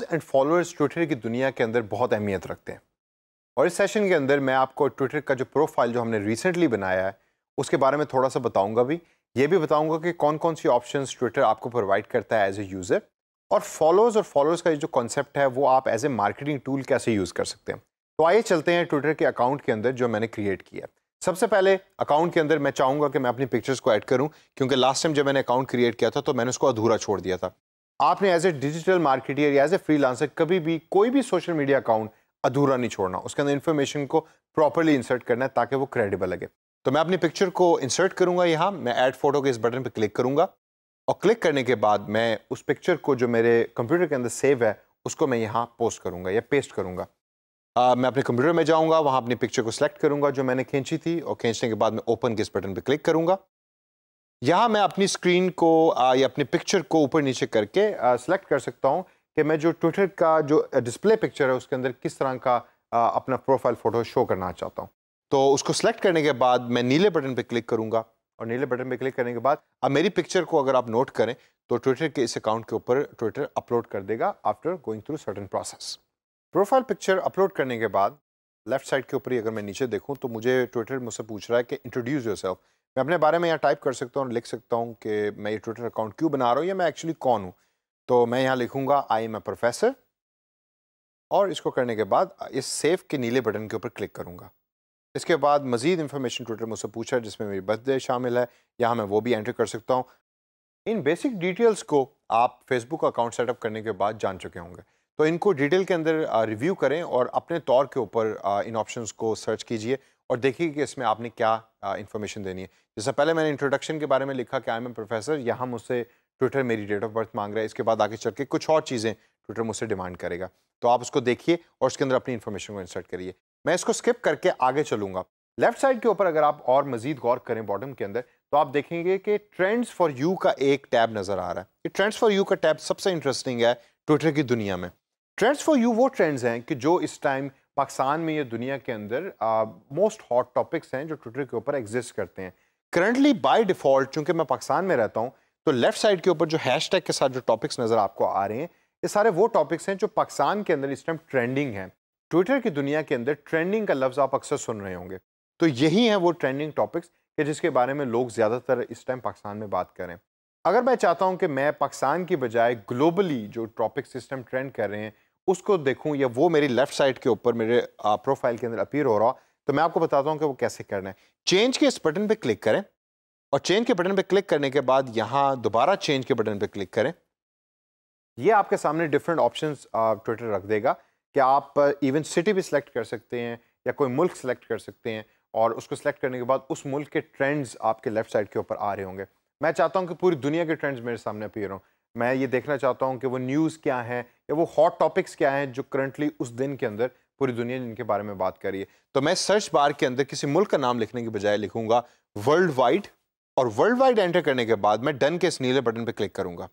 followers and followers Twitter की दुनिया के अंदर बहुत अहमियत रखते हैं और इस सेशन के अंदर मैं आपको ट्विटर का जो प्रोफाइल जो हमने रिसेंटली बनाया है उसके बारे में थोड़ा सा बताऊंगा भी ये भी बताऊंगा कि कौन कौन सी ऑप्शन ट्विटर आपको प्रोवाइड करता है एज ए यूज़र और फॉलोअर्स और फॉलोअर्स का जो कॉन्सेप्ट है वो आप एज ए मार्केटिंग टूल कैसे यूज़ कर सकते हैं तो आइए चलते हैं ट्विटर के अकाउंट के अंदर जो मैंने क्रिएट किया है सबसे पहले अकाउंट के अंदर मैं चाहूँगा कि मैं अपनी पिक्चर्स को ऐड करूँ क्योंकि लास्ट टाइम जब मैंने अकाउंट क्रिएट किया था तो मैंने उसको अधूरा छोड़ दिया था आपने एज ए डिजिटल मार्केटियर या एज ए फ्रीलांसर कभी भी कोई भी सोशल मीडिया अकाउंट अधूरा नहीं छोड़ना उसके अंदर इन्फॉर्मेशन को प्रॉपरली इंसर्ट करना है ताकि वो क्रेडिबल लगे तो मैं अपनी पिक्चर को इंसर्ट करूंगा यहाँ मैं ऐड फोटो के इस बटन पर क्लिक करूंगा और क्लिक करने के बाद मैं उस पिक्चर को जो मेरे कंप्यूटर के अंदर सेव है उसको मैं यहाँ पोस्ट करूंगा या पेस्ट आ, मैं अपने कंप्यूटर में जाऊँगा वहाँ अपनी पिक्चर को सिलेक्ट करूंगा जो मैंने खींची थी और खींचने के बाद मैं ओपन के इस बटन पर क्लिक करूँगा यहाँ मैं अपनी स्क्रीन को आ, या अपनी पिक्चर को ऊपर नीचे करके सेलेक्ट कर सकता हूँ कि मैं जो ट्विटर का जो डिस्प्ले पिक्चर है उसके अंदर किस तरह का आ, अपना प्रोफाइल फ़ोटो शो करना चाहता हूँ तो उसको सेलेक्ट करने के बाद मैं नीले बटन पर क्लिक करूँगा और नीले बटन पर क्लिक करने के बाद अब मेरी पिक्चर को अगर आप नोट करें तो ट्विटर के इस अकाउंट के ऊपर ट्विटर अपलोड कर देगा after going through certain process profile picture upload करने के बाद लेफ्ट साइड के ऊपर ही अगर मैं नीचे देखूं तो मुझे ट्विटर मुझसे पूछ रहा है कि इंट्रोड्यूस योरसेल्फ मैं अपने बारे में यहाँ टाइप कर सकता हूँ लिख सकता हूँ कि मैं ये ट्विटर अकाउंट क्यों बना रहा हूँ या मैं एक्चुअली कौन हूँ तो मैं यहाँ लिखूँगा आई एम ए प्रोफेसर और इसको करने के बाद इस सेव के नीले बटन के ऊपर क्लिक करूँगा इसके बाद मज़ीद इन्फॉर्मेशन ट्विटर मुझसे पूछा है जिसमें मेरी बर्थडे शामिल है यहाँ मैं वो भी एंटर कर सकता हूँ इन बेसिक डिटेल्स को आप फेसबुक अकाउंट सेटअप करने के बाद जान चुके होंगे तो इनको डिटेल के अंदर रिव्यू करें और अपने तौर के ऊपर इन ऑप्शंस को सर्च कीजिए और देखिए कि इसमें आपने क्या इन्फॉर्मेशन देनी है जैसा पहले मैंने इंट्रोडक्शन के बारे में लिखा कि आई एम प्रोफेसर यहाँ मुझसे ट्विटर मेरी डेट ऑफ बर्थ मांग रहा है इसके बाद आगे चल के कुछ और चीज़ें ट्विटर मुझसे डिमांड करेगा तो आप उसको देखिए और उसके अंदर अपनी इन्फॉर्मेशन को इंसर्ट करिए मैं इसको स्किप करके आगे चलूँगा लेफ्ट साइड के ऊपर अगर आप और मजीद गौर करें बॉटम के अंदर तो आप देखेंगे कि ट्रेंड्स फॉर यू का एक टैब नज़र आ रहा है कि ट्रेंड्स फॉर यू का टैब सबसे इंटरेस्टिंग है ट्विटर की दुनिया में ट्रेंड्स फॉर यू वो ट्रेंड्स हैं कि जो इस टाइम पाकिस्तान में या दुनिया के अंदर मोस्ट हॉट टॉपिक्स हैं जो ट्विटर के ऊपर एग्जिस्ट करते हैं करंटली बाय डिफ़ॉल्ट चूँकि मैं पाकिस्तान में रहता हूँ तो लेफ्ट साइड के ऊपर जो हैश के साथ जो टॉपिक्स नज़र आपको आ रहे हैं ये सारे वो टॉपिक्स हैं जो पाकिस्तान के अंदर इस टाइम ट्रेंडिंग हैं ट्विटर की दुनिया के अंदर ट्रेंडिंग का लफ्ज़ आप अक्सर सुन रहे होंगे तो यही है वो ट्रेंडिंग टॉपिक्स कि जिसके बारे में लोग ज़्यादातर इस टाइम पाकिस्तान में बात करें अगर मैं चाहता हूँ कि मैं पाकिस्तान की बजाय ग्लोबली जो टॉपिक सिस्टम ट्रेंड कर रहे हैं उसको देखूँ या वो मेरी लेफ़्ट साइड के ऊपर मेरे प्रोफाइल के अंदर अपीयर हो रहा तो मैं आपको बताता हूँ कि वो कैसे करना है चेंज के इस बटन पर क्लिक करें और चेंज के बटन पर क्लिक करने के बाद यहाँ दोबारा चेंज के बटन पर क्लिक करें ये आपके सामने डिफरेंट ऑप्शन ट्विटर रख देगा कि आप इवन सिटी भी सिलेक्ट कर सकते हैं या कोई मुल्क सेलेक्ट कर सकते हैं और उसको सिलेक्ट करने के बाद उस मुल्क के ट्रेंड्स आपके लेफ्ट साइड के ऊपर आ रहे होंगे मैं चाहता हूँ कि पूरी दुनिया के ट्रेंड्स मेरे सामने अपीयर हों मैं ये देखना चाहता हूँ कि वो न्यूज़ क्या है या वो हॉट टॉपिक्स क्या हैं जो करंटली उस दिन के अंदर पूरी दुनिया जिनके बारे में बात करिए तो मैं सर्च बार के अंदर किसी मुल्क का नाम लिखने के बजाय लिखूंगा वर्ल्ड वाइड और वर्ल्ड वाइड एंटर करने के बाद मैं डन के इस नीले बटन पर क्लिक करूंगा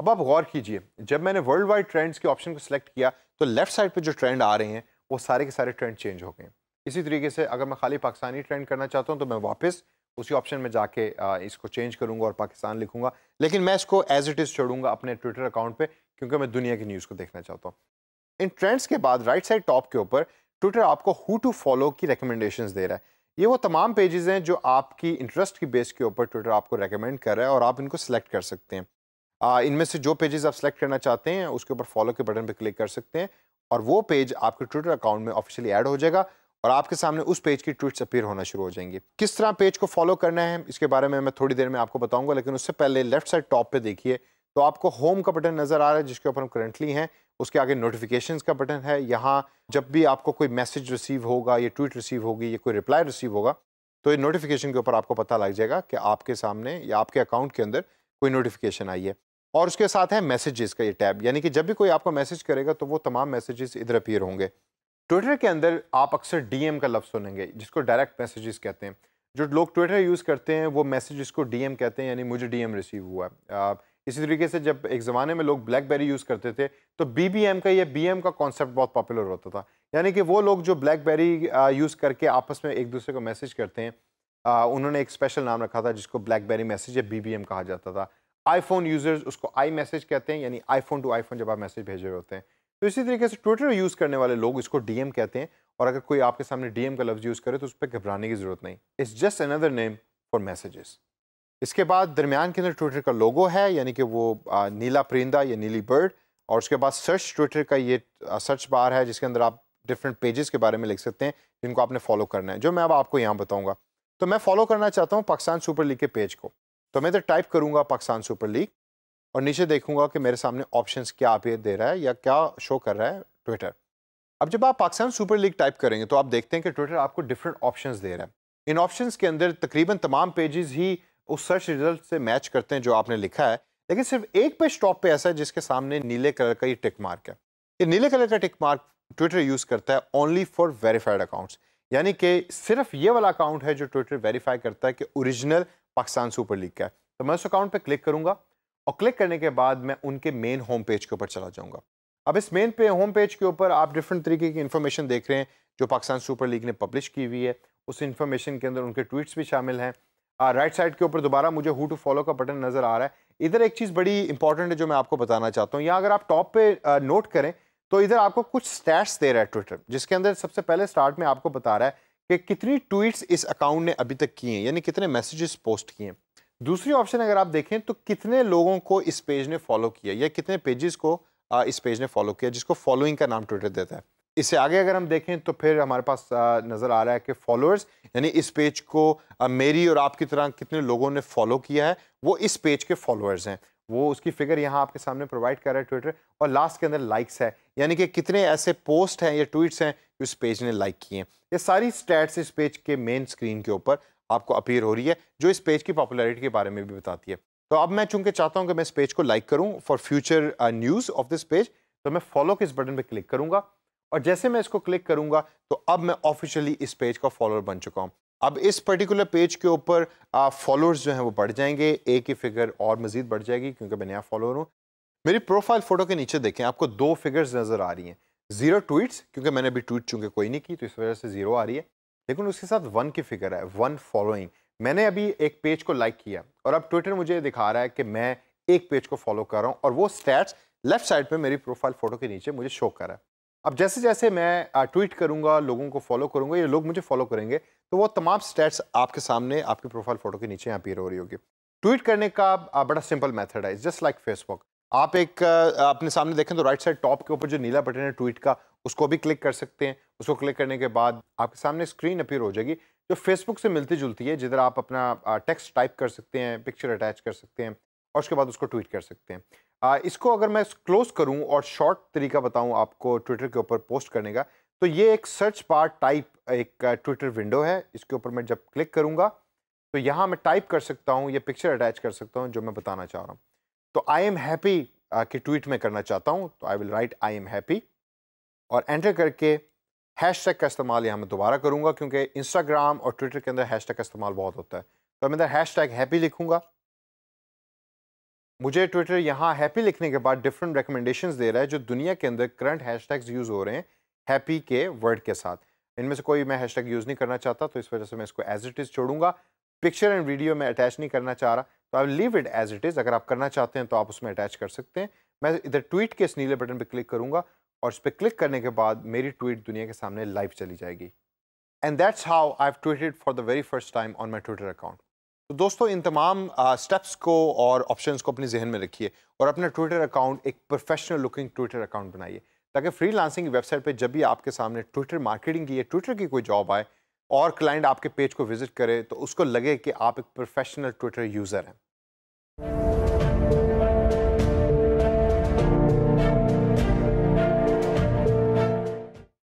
अब आप गौर कीजिए जब मैंने वर्ल्ड वाइड ट्रेंड्स के ऑप्शन को सिलेक्ट किया तो लेफ्ट साइड पर जो ट्रेंड आ रहे हैं वो सारे के सारे ट्रेंड चेंज हो गए इसी तरीके से अगर मैं खाली पाकिस्तानी ट्रेंड करना चाहता हूँ तो मैं वापस उसी ऑप्शन में जाके इसको चेंज करूँगा और पाकिस्तान लिखूँगा लेकिन मैं इसको एज इट इज़ छोड़ूंगा अपने ट्विटर अकाउंट पर क्योंकि मैं दुनिया की न्यूज़ को देखना चाहता हूँ इन ट्रेंड्स के बाद राइट साइड टॉप के ऊपर ट्विटर आपको हु टू फॉलो की रिकमेंडेशन दे रहा है ये वो तमाम पेजेज हैं जो आपकी इंटरेस्ट की बेस के ऊपर ट्विटर आपको रिकमेंड कर रहा है और आप इनको सेलेक्ट कर सकते हैं इनमें से जो पेजेस आप सेलेक्ट करना चाहते हैं उसके ऊपर फॉलो के बटन पर क्लिक कर सकते हैं और वो पेज आपके ट्विटर अकाउंट में ऑफिशियली ऐड हो जाएगा और आपके सामने उस पेज की ट्वीट्स अपीयर होना शुरू हो जाएंगी किस तरह पेज को फॉलो करना है इसके बारे में मैं थोड़ी देर में आपको बताऊंगा लेकिन उससे पहले लेफ्ट साइड टॉप पे देखिए तो आपको होम का बटन नज़र आ रहा है जिसके ऊपर हम करंटली हैं उसके आगे नोटिफिकेशन का बटन है यहाँ जब भी आपको कोई मैसेज रिसीव होगा या ट्वीट रिसीव होगी या कोई रिप्लाई रिसीव होगा तो ये नोटिफिकेशन के ऊपर आपको पता लग जाएगा कि आपके सामने या आपके अकाउंट के अंदर कोई नोटिफिकेशन आई है और उसके साथ है मैसेजेस का ये टैब यानी कि जब भी कोई आपको मैसेज करेगा तो वो तमाम मैसेजेस इधर अपीयर होंगे ट्विटर के अंदर आप अक्सर डीएम का लफ्ज़ सुनेंगे जिसको डायरेक्ट मैसेजेस कहते हैं जो लोग ट्विटर यूज़ करते हैं वो मैसेजेस को डीएम कहते हैं यानी मुझे डीएम रिसीव हुआ इसी तरीके से जब एक ज़माने में लोग ब्लैकबेरी यूज़ करते थे तो बीबीएम का या बीएम का कॉन्सेप्ट बहुत पॉपुलर होता था यानी कि वो लोग जो ब्लैक यूज़ करके आपस में एक दूसरे को मैसेज करते हैं उन्होंने एक स्पेशल नाम रखा था जिसको ब्लैक मैसेज या बी कहा जाता था आईफोन यूज़र्स उसको आई मैसेज कहते हैं यानी आईफोन टू आईफोन जब आप मैसेज भेज रहे होते हैं तो इसी तरीके से ट्विटर यूज़ करने वाले लोग इसको डीएम कहते हैं और अगर कोई आपके सामने डीएम का लफ्ज़ यूज़ करे तो उस पर घबराने की ज़रूरत नहीं it's just another name for messages इसके बाद दरमियान के अंदर ट्विटर का लोगो है यानी कि वो नीला परिंदा या नीली बर्ड और उसके बाद सर्च ट्विटर का ये सर्च बार है जिसके अंदर आप डिफरेंट पेजेस के बारे में लिख सकते हैं जिनको आपने फॉलो करना है जो मैं अब आपको यहाँ बताऊँगा तो मैं फॉलो करना चाहता हूँ पाकिस्तान सुपर लीग के पेज को तो मैं इधर टाइप करूँगा पाकिस्तान सुपर लीग और नीचे देखूंगा कि मेरे सामने ऑप्शंस क्या आप ये दे रहा है या क्या शो कर रहा है ट्विटर अब जब आप पाकिस्तान सुपर लीग टाइप करेंगे तो आप देखते हैं कि ट्विटर आपको डिफरेंट ऑप्शंस दे रहा है इन ऑप्शंस के अंदर तकरीबन तमाम पेजेस ही उस सर्च रिजल्ट से मैच करते हैं जो आपने लिखा है लेकिन सिर्फ एक पेज टॉप पे ऐसा है जिसके सामने नीले कलर का ये टिक मार्क है ये नीले कलर का टिक मार्क ट्विटर यूज़ करता है ओनली फॉर वेरीफाइड अकाउंट्स यानी कि सिर्फ ये वाला अकाउंट है जो ट्विटर वेरीफाई करता है कि ओरिजिनल पाकिस्तान सुपर लीग का है तो मैं उस अकाउंट पर क्लिक करूँगा और क्लिक करने के बाद मैं उनके मेन होम पेज के ऊपर चला जाऊँगा अब इस मेन पे होम पेज के ऊपर आप डिफरेंट तरीके की इन्फॉर्मेशन देख रहे हैं जो पाकिस्तान सुपर लीग ने पब्लिश की हुई है उस इन्फॉर्मेशन के अंदर उनके ट्वीट्स भी शामिल हैं राइट साइड के ऊपर दोबारा मुझे हु टू फॉलो का बटन नज़र आ रहा है इधर एक चीज़ बड़ी इंपॉर्टेंट है जो मैं आपको बताना चाहता हूँ या अगर आप टॉप पे नोट करें तो इधर आपको कुछ स्टैट्स दे रहा है ट्विटर जिसके अंदर सबसे पहले स्टार्ट में आपको बता रहा है कि कितनी ट्वीट्स इस अकाउंट ने अभी तक की हैं यानी कितने मैसेजेस पोस्ट किए हैं दूसरी ऑप्शन अगर आप देखें तो कितने लोगों को इस पेज ने फॉलो किया या कितने पेजेस को इस पेज ने फॉलो किया जिसको फॉलोइंग का नाम ट्विटर देता है इससे आगे अगर हम देखें तो फिर हमारे पास नज़र आ रहा है कि फॉलोअर्स यानी इस पेज को मेरी और आपकी तरह कितने लोगों ने फॉलो किया है वो इस पेज के फॉलोअर्स हैं वो उसकी फिगर यहाँ आपके सामने प्रोवाइड कर रहा है ट्विटर और लास्ट के अंदर लाइक्स है यानी कि कितने ऐसे पोस्ट हैं या ट्वीट्स हैं जो इस पेज ने लाइक किए हैं ये सारी स्टैट्स इस पेज के मेन स्क्रीन के ऊपर आपको अपीयर हो रही है जो इस पेज की पॉपुलरिटी के बारे में भी बताती है तो अब मैं चूंकि चाहता हूँ कि मैं इस पेज को लाइक करूँ for future news of this page तो मैं फॉलो के इस बटन पर क्लिक करूँगा और जैसे मैं इसको क्लिक करूँगा तो अब मैं ऑफिशियली इस पेज का फॉलोअर बन चुका हूँ अब इस पर्टिकुलर पेज के ऊपर फॉलोअर्स uh, जो हैं वो बढ़ जाएंगे एक ही फिगर और मज़ीद बढ़ जाएगी क्योंकि मैं नया फॉलोअर हूँ मेरी प्रोफाइल फ़ोटो के नीचे देखें आपको दो फिगर्स नज़र आ रही हैं ज़ीरो ट्वीट्स क्योंकि मैंने अभी ट्वीट चूँकि कोई नहीं की तो इस वजह से ज़ीरो आ रही है लेकिन उसके साथ वन की फिगर है वन फॉलोइंग मैंने अभी एक पेज को लाइक किया और अब ट्विटर मुझे दिखा रहा है कि मैं एक पेज को फॉलो कर रहा हूँ और वो स्टैट्स लेफ्ट साइड पे मेरी प्रोफाइल फ़ोटो के नीचे मुझे शो कर रहा है अब जैसे जैसे मैं ट्वीट करूंगा लोगों को फॉलो करूंगा या लोग मुझे फॉलो करेंगे तो वो तमाम स्टैट्स आपके सामने आपकी प्रोफाइल फ़ोटो के नीचे अपीयर हो रही होगी ट्वीट करने का बड़ा सिंपल मेथड है जस्ट लाइक फेसबुक आप एक अपने सामने देखें तो राइट साइड टॉप के ऊपर जो नीला बटन है ट्वीट का उसको भी क्लिक कर सकते हैं उसको क्लिक करने के बाद आपके सामने स्क्रीन अपीयर हो जाएगी जो फेसबुक से मिलती जुलती है जिधर आप अपना टेक्स्ट टाइप कर सकते हैं पिक्चर अटैच कर सकते हैं और उसके बाद उसको ट्वीट कर सकते हैं आ, इसको अगर मैं क्लोज करूँ और शॉर्ट तरीका बताऊँ आपको ट्विटर के ऊपर पोस्ट करने का तो ये एक सर्च पार टाइप एक ट्विटर विंडो है इसके ऊपर मैं जब क्लिक करूँगा तो यहाँ मैं टाइप कर सकता हूँ या पिक्चर अटैच कर सकता हूँ जो मैं बताना चाह रहा हूँ तो आई एम हैप्पी की ट्वीट में करना चाहता हूँ तो I will write I am happy और एंटर करके हैश टैग का इस्तेमाल यहाँ मैं दोबारा करूँगा क्योंकि इंस्टाग्राम और ट्विटर के अंदर हैश टैग का इस्तेमाल बहुत होता है तो मैं अंदर हैश टैग हैप्पी लिखूँगा मुझे ट्विटर यहाँ हैप्पी लिखने के बाद डिफरेंट रिकमेंडेशन दे रहा है जो दुनिया के अंदर करंट हैश टैग यूज़ हो रहे हैं हैप्पी के वर्ड के साथ इनमें से कोई मैं हैश टैग यूज़ नहीं करना चाहता तो इस वजह से मैं इसको एज इट इज़ छोड़ूंगा पिक्चर एंड वीडियो में अटैच नहीं करना चाह रहा तो I leave it as it is अगर आप करना चाहते हैं तो आप उसमें अटैच कर सकते हैं मैं इधर ट्वीट के इस नीले बटन पर क्लिक करूँगा और इस पर क्लिक करने के बाद मेरी ट्वीट दुनिया के सामने लाइव चली जाएगी and that's how I have tweeted for the very first time on my Twitter account तो दोस्तों इन तमाम स्टेप्स को और ऑप्शंस को अपने जहन में रखिए और अपना ट्विटर अकाउंट एक प्रोफेशनल लुकिंग ट्विटर अकाउंट बनाइए ताकि फ्री लांसिंग वेबसाइट पर जब भी आपके सामने ट्विटर मार्केटिंग की या ट्विटर की कोई जॉब आए और क्लाइंट आपके पेज को विजिट करे तो उसको लगे कि आप एक प्रोफेशनल ट्विटर यूज़र हैं